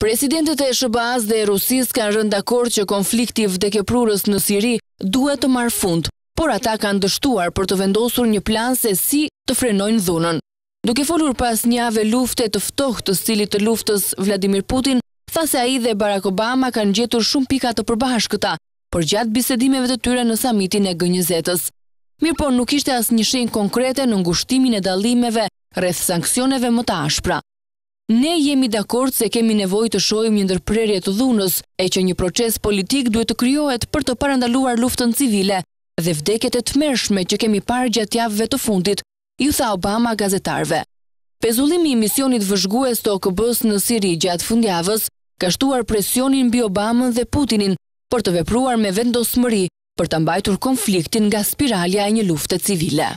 Presidentet e Shëbaz dhe Rusis kanë rënd akord që konflikti vdekeprurës në Siri duhet të marë fund, por ata kanë dështuar për të vendosur një plan se si të frenojnë dhunën. Duke folur pas njave lufte të ftohtë të stilit të luftës Vladimir Putin, tha se a i dhe Barack Obama kanë gjetur shumë pika të përbash këta, për gjatë bisedimeve të tyre në samitin e gënjëzetës. Mirë por nuk ishte as një shenë konkrete në ngushtimin e dalimeve rreth sankcioneve më të ashpra. Ne jemi dakord se kemi nevoj të shojmë një ndërprerje të dhunës e që një proces politik duhet të kryohet për të parandaluar luftën civile dhe vdeket e të mershme që kemi parë gjatë javëve të fundit, ju tha Obama gazetarve. Pezullimi i misionit vëzhgues të okëbës në Siri gjatë fundjavës ka shtuar presionin bi Obama dhe Putinin për të vepruar me vendosë mëri për të mbajtur konfliktin nga spiralja e një luftët civile.